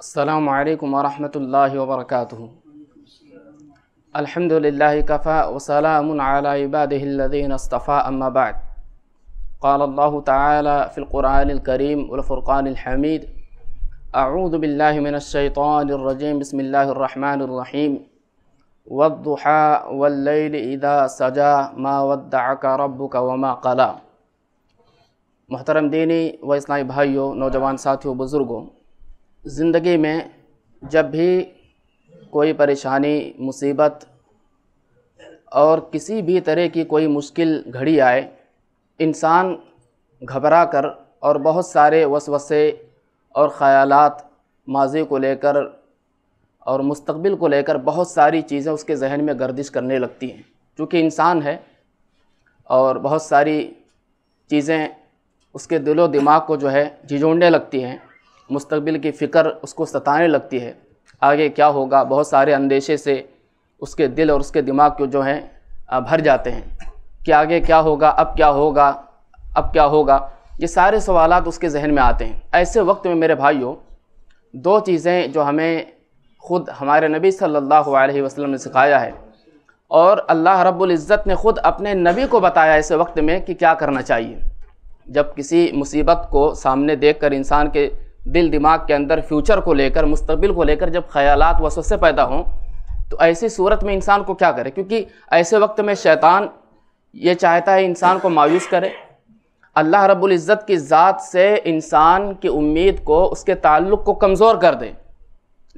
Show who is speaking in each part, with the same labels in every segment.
Speaker 1: السلام عليكم ورحمة الله وبركاته الحمد لله كفى وسلام على عباده الذين اصطفى أما بعد قال الله تعالى في القرآن الكريم والفرقان الحميد أعوذ بالله من الشيطان الرجيم بسم الله الرحمن الرحيم والضحى والليل إذا سجى ما ودعك ربك وما قلى محترم ديني و اسلامی نوجوان ساتيو بزرگو ज़िंदगी में जब भी कोई परेशानी मुसीबत और किसी भी तरह की कोई मुश्किल घड़ी आए इंसान घबरा कर और बहुत सारे वसवसे और ख़यालात माजी को लेकर और मुस्तबिल को लेकर बहुत सारी चीज़ें उसके जहन में गर्दिश करने लगती हैं क्योंकि इंसान है और बहुत सारी चीज़ें उसके दिलो दिमाग को जो है झिझोड़ने लगती हैं मुस्तबिल की फ़िक्र उसको सताने लगती है आगे क्या होगा बहुत सारे अंदेशे से उसके दिल और उसके दिमाग को जो है भर जाते हैं कि आगे क्या होगा अब क्या होगा अब क्या होगा ये सारे सवाल उसके जहन में आते हैं ऐसे वक्त में मेरे भाइयों दो चीज़ें जो हमें ख़ुद हमारे नबी सल्लल्लाहु अलैहि वसल्लम ने सिखाया है और अल्लाह रब्बुल इज़्ज़त ने ख़ुद अपने नबी को बताया ऐसे वक्त में कि क्या करना चाहिए जब किसी मुसीबत को सामने देख कर इंसान के दिल दिमाग के अंदर फ्यूचर को लेकर मुस्तबिल को लेकर जब ख्याल से पैदा हों तो ऐसी सूरत में इंसान को क्या करे क्योंकि ऐसे वक्त में शैतान ये चाहता है इंसान को मायूस करे अल्लाह रब्बुल इज़्ज़त की ज़ात से इंसान की उम्मीद को उसके ताल्लुक़ को कमज़ोर कर दें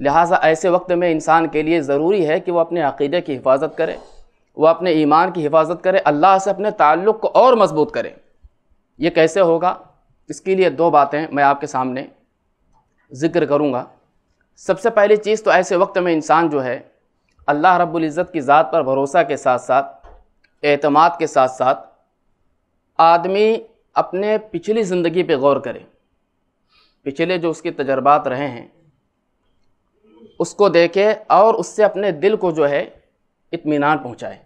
Speaker 1: लिहाजा ऐसे वक्त में इंसान के लिए ज़रूरी है कि वह अपने अक़ीदे की हिफाजत करे वह अपने ईमान की हिफाजत करे अल्लाह से अपने ताल्लुक़ को और मज़बूत करे ये कैसे होगा इसके लिए दो बातें मैं आपके सामने ज़िक्र करूँगा सबसे पहली चीज़ तो ऐसे वक्त में इंसान जो है अल्लाह रब्बुल इज़्ज़त की ज़ात पर भरोसा के साथ साथ एतमाद के साथ साथ आदमी अपने पिछली ज़िंदगी पर गौर करे पिछले जो उसके तजर्बात रहे हैं उसको देखे और उससे अपने दिल को जो है इत्मीनान पहुँचाए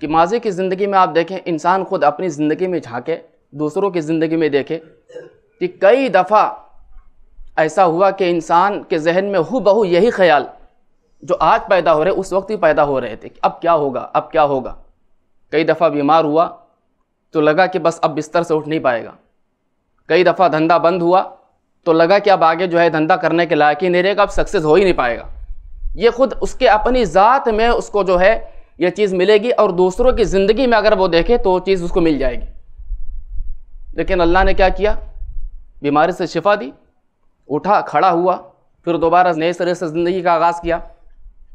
Speaker 1: कि माजी की ज़िंदगी में आप देखें इंसान ख़ुद अपनी ज़िंदगी में झाँके दूसरों की ज़िंदगी में देखे कि कई दफ़ा ऐसा हुआ कि इंसान के जहन में हु बहू यही ख्याल जो आज पैदा हो रहे उस वक्त ही पैदा हो रहे थे कि अब क्या होगा अब क्या होगा कई दफ़ा बीमार हुआ तो लगा कि बस अब बिस्तर से उठ नहीं पाएगा कई दफ़ा धंधा बंद हुआ तो लगा कि अब आगे जो है धंधा करने के लायक ही नहीं रहेगा अब सक्सेस हो ही नहीं पाएगा ये खुद उसके अपनी ज़ात में उसको जो है ये चीज़ मिलेगी और दूसरों की ज़िंदगी में अगर वो देखे तो चीज़ उसको मिल जाएगी लेकिन अल्लाह ने क्या किया बीमारी से शिफा दी उठा खड़ा हुआ फिर दोबारा नए सिरे से ज़िंदगी का आगाज़ किया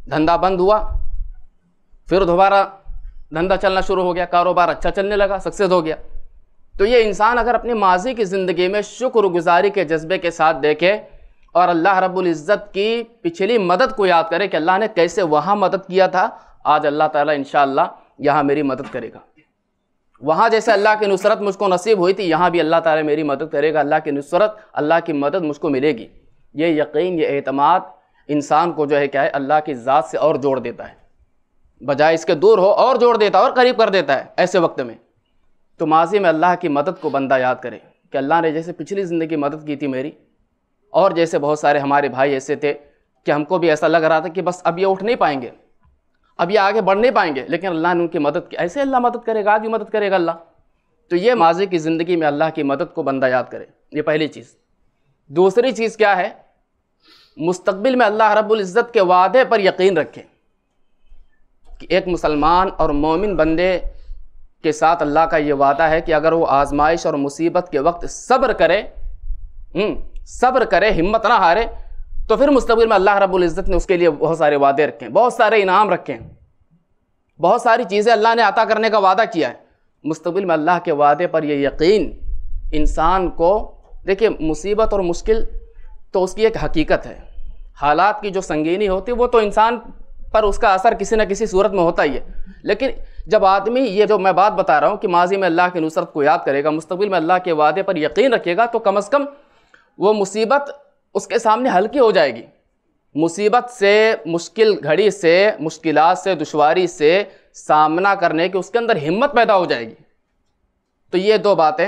Speaker 1: धंधा बंद हुआ फिर दोबारा धंधा चलना शुरू हो गया कारोबार अच्छा चलने लगा सक्सेस हो गया तो ये इंसान अगर अपनी माजी की ज़िंदगी में शुक्रगुजारी के जज्बे के साथ देखे और अल्लाह रब्बुल इज़्ज़त की पिछली मदद को याद करे कि अल्लाह ने कैसे वहाँ मदद किया था आज अल्लाह ताला इन यहाँ मेरी मदद करेगा वहाँ जैसे अल्लाह की नुसरत मुझको नसीब हुई थी यहाँ भी अल्लाह ताला मेरी मदद करेगा अल्लाह की नुसरत अल्लाह की मदद मुझको मिलेगी ये यकीन ये अहतमाद इंसान को जो है क्या है अल्लाह की ज़ात से और जोड़ देता है बजाय इसके दूर हो और जोड़ देता है और करीब कर देता है ऐसे वक्त में तो माजी में अल्लाह की मदद को बंदा याद करे कि अल्लाह ने जैसे पिछली ज़िंदगी मदद की थी मेरी और जैसे बहुत सारे हमारे भाई ऐसे थे कि हमको भी ऐसा लग रहा था कि बस अब ये उठ नहीं पाएंगे अब ये आगे बढ़ नहीं पाएंगे लेकिन अल्लाह ने उनकी मदद की ऐसे अल्लाह मदद करेगा आज भी मदद करेगा अल्लाह तो ये माजी की ज़िंदगी में अल्लाह की मदद को बंदा याद करे ये पहली चीज़ दूसरी चीज़ क्या है मुस्तबिल में अल्लाह रब्ज़त के वादे पर यकीन रखें कि एक मुसलमान और मोमिन बंदे के साथ अल्लाह का ये वादा है कि अगर वो आजमाइश और मुसीबत के वक्त सब्र करे हम्म, सब्र करे हिम्मत ना हारे तो फिर मुस्तबिल में अल्लाह रबुल्ज़त ने उसके लिए बहुत सारे वादे रखे हैं बहुत सारे इनाम रखे हैं बहुत सारी चीज़ें अल्लाह ने अता करने का वादा किया है मुस्तबिल में अल्लाह के वादे पर यह यकीन इंसान को देखिए मुसीबत और मुश्किल तो उसकी एक हकीकत है हालात की जो संगीनी होती है वो तो इंसान पर उसका असर किसी न किसी सूरत में होता ही है लेकिन जब आदमी ये जो मैं बात बता रहा हूँ कि माजी में अल्लाह की नुसरत को याद करेगा मुस्तबिल में अल्लाह के वादे पर यकीन रखेगा तो कम अज़ कम वो मुसीबत उसके सामने हल्की हो जाएगी मुसीबत से मुश्किल घड़ी से मुश्किल से दुशारी से सामना करने की उसके अंदर हिम्मत पैदा हो जाएगी तो ये दो बातें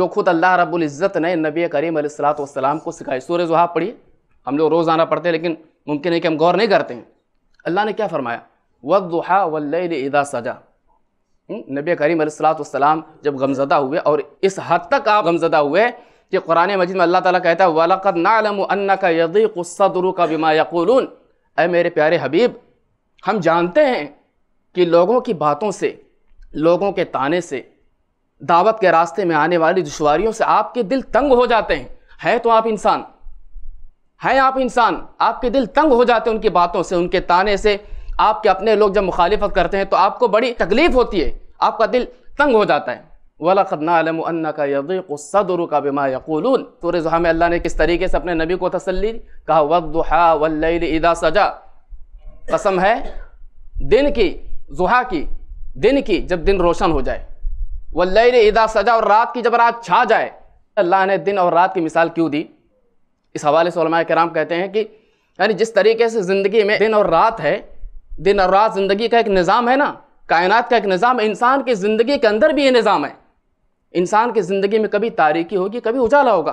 Speaker 1: जो खुद अल्लाह रब्बुल इज़्ज़त ने नबी करीम सलाम को सिखाई सूर्य जुहा पढ़ी हम लोग रोज़ाना पढ़ते हैं लेकिन मुमकिन है कि हम गौर नहीं करते हैं अल्लाह ने क्या फरमाया वक दुहा वल्लदा सजा हम्म, नबी करीम सलाम जब गमजदा हुए और इस हद तक आप गमजदा हुए कि कुरान मजीद में अल्लाह ताला कहता है वलक़द नालम अन्ना का यदी का बिमा यकूलून अ मेरे प्यारे हबीब हम जानते हैं कि लोगों की बातों से लोगों के ताने से दावत के रास्ते में आने वाली दुशारियों से आपके दिल तंग हो जाते हैं है तो आप इंसान हैं आप इंसान आपके दिल तंग हो जाते हैं उनकी बातों से उनके ताने से आपके अपने लोग जब मुखालिफत करते हैं तो आपको बड़ी तकलीफ़ होती है आपका दिल तंग हो जाता है वलकन्ना का सदर का बिमा यकूलून सूर्य जुहा में अल्लाह ने किस तरीके से अपने नबी को तसली कहा वक्हा वल्लदा सजा कसम है दिन की जुहा की दिन की जब दिन रोशन हो जाए वल्लैल इदा सजा और रात की जब रात छा जाए अल्लाह ने दिन और रात की मिसाल क्यों दी इस हवाले से कराम कहते हैं कि यानी जिस तरीके से ज़िंदगी में दिन और रात है दिन और रात ज़िंदगी का एक निज़ाम है ना कायनात का एक निज़ाम इंसान की ज़िंदगी के अंदर भी ये निज़ाम है इंसान की ज़िंदगी में कभी तारीकी होगी कभी उजाला होगा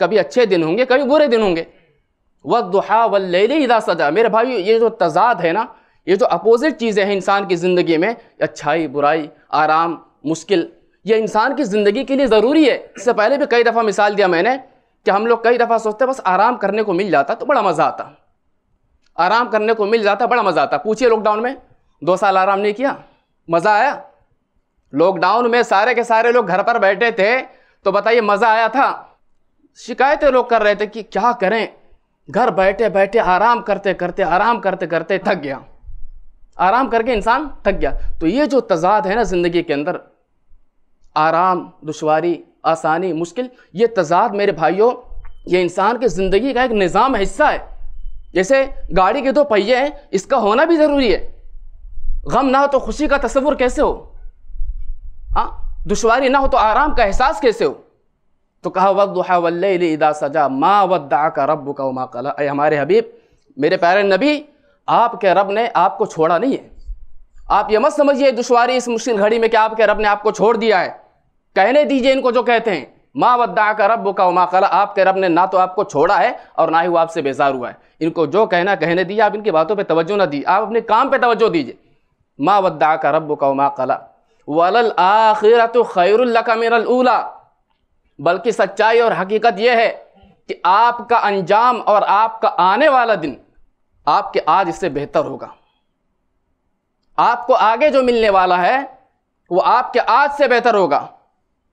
Speaker 1: कभी अच्छे दिन होंगे कभी बुरे दिन होंगे वक्त दुहा वल्लदा सजा मेरे भाई ये जो तजाद है ना ये जो अपोजिट चीज़ें हैं इंसान की ज़िंदगी में अच्छाई बुराई आराम मुश्किल ये इंसान की ज़िंदगी के लिए ज़रूरी है इससे पहले भी कई दफ़ा मिसाल दिया मैंने कि हम लोग कई दफ़ा सोचते बस आराम करने को मिल जाता तो बड़ा मज़ा आता आराम करने को मिल जाता बड़ा मज़ा आता पूछिए लॉकडाउन में दो साल आराम नहीं किया मज़ा आया लॉकडाउन में सारे के सारे लोग घर पर बैठे थे तो बताइए मज़ा आया था शिकायतें लोग कर रहे थे कि क्या करें घर बैठे बैठे आराम करते करते आराम करते करते थक गया आराम करके इंसान थक गया तो ये जो तजाद है ना ज़िंदगी के अंदर आराम दुशारी आसानी मुश्किल ये तजाद मेरे भाइयों ये इंसान की ज़िंदगी का एक निज़ाम हिस्सा है जैसे गाड़ी के दो पहिए हैं इसका होना भी ज़रूरी है गम ना हो तो खुशी का तस्वुर कैसे हो दुश्वारी ना हो तो आराम का एहसास कैसे हो तो कहा वदहा वल्दा सजा माँ वदा का रब का उमा कला अरे हमारे हबीब मेरे प्यारे नबी आपके रब ने आपको छोड़ा नहीं है आप ये मत समझिए दुश्वारी इस मुश्किल घड़ी में कि आपके रब ने आपको छोड़ दिया है कहने दीजिए इनको जो कहते हैं माँ वद्दा का रब का उमा कला आपके रब ने ना तो आपको छोड़ा है और ना ही वो आपसे बेजार हुआ है इनको जो कहना कहने दीजिए आप इनकी बातों पर तोज्जो ना दी आप अपने काम पर तोज्जो दीजिए माँ वद्दा का रब का उमा कला वलल आखिरत खैरुल्ला मेरलूला बल्कि सच्चाई और हकीकत यह है कि आपका अंजाम और आपका आने वाला दिन आपके आज इससे बेहतर होगा आपको आगे जो मिलने वाला है वो आपके आज से बेहतर होगा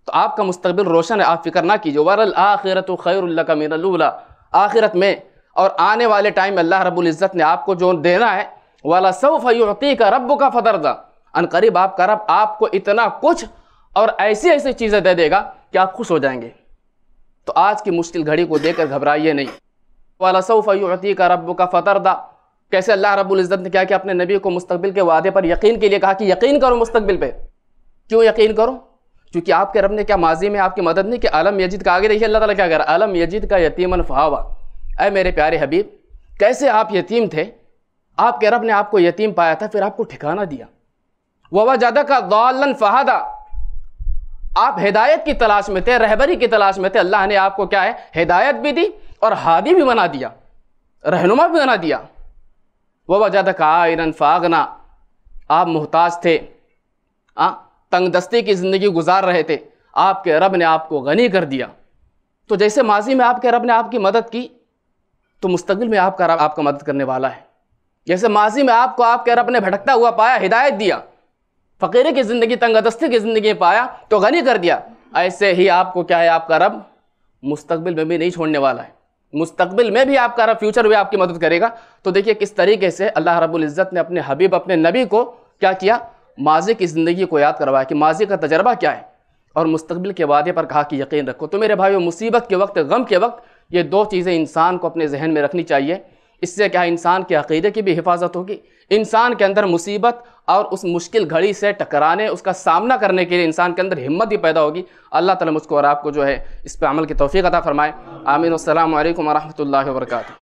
Speaker 1: तो आपका मुस्तबिल रोशन है आप फिक्र ना कीजिए वरल आखिरत खैरुल्ला का मेरलूला आखिरत में और आने वाले टाइम में अल्लाह रबुल्ज़त ने आपको जो देना है वाला सऊफ़ युती का रब का फदरदा अनकरीब आपका रब आपको इतना कुछ और ऐसी ऐसी चीज़ें दे देगा कि आप खुश हो जाएंगे तो आज की मुश्किल घड़ी को देकर घबराइए नहीं वालसफ़ी का रब का दा कैसे अल्लाह रबुल्ज़त ने क्या कि अपने नबी को मुस्तबिल के वादे पर यकीन के लिए कहा कि यकीन करो मुस्तबिल पे क्यों यकीन करो क्योंकि आपके रब ने क्या माजी में आपकी मदद नहीं कि आलम यजीद का आगे देखिए अल्लाह ताला क्या कर आलम यजीद का यतीमन फहावा अय मेरे प्यारे हबीब कैसे आप यतीम थे आपके रब ने आपको यतीम पाया था फिर आपको ठिकाना दिया वजदा का दौलन फ़हादा आप हिदायत की तलाश में थे रहबरी की तलाश में थे अल्लाह ने आपको क्या है हिदायत भी दी और हादी भी बना दिया रहनुमा भी बना दिया वजदा का आयरन फागना आप मोहताज थे आ, तंग दस्ती की ज़िंदगी गुजार रहे थे आपके रब ने आपको गनी कर दिया तो जैसे माजी में आपके रब ने आपकी मदद की तो मुस्तबिल में आपका रब आपका मदद करने वाला है जैसे माजी में आपको आपके रब ने भटकता हुआ पाया हिदायत दिया फ़कीर की ज़िंदगी तंगदस्ती की ज़िंदगी पाया तो गनी कर दिया ऐसे ही आपको क्या है आपका रब मुस्तबिल में भी नहीं छोड़ने वाला है मुस्तबिल में भी आपका रब फ्यूचर में आपकी मदद करेगा तो देखिए किस तरीके से अल्लाह रब्बुल इज़्ज़त ने अपने हबीब अपने नबी को क्या किया माजी की ज़िंदगी को याद करवाया कि माजी का तजर्बा क्या है और मुस्तबिल के वादे पर कहा कि यकीन रखो तो मेरे भाई मुसीबत के वक्त गम के वक्त ये दो चीज़ें इंसान को अपने जहन में रखनी चाहिए इससे क्या इंसान के अकीदे की भी हिफाजत होगी इंसान के अंदर मुसीबत और उस मुश्किल घड़ी से टकराने उसका सामना करने के लिए इंसान के अंदर हिम्मत ही पैदा होगी अल्लाह ताला मुझको और आपको जो है इस पर अमल की तोफ़ी अदा फरमाए आमीन अल्लाम वरहमल वर्क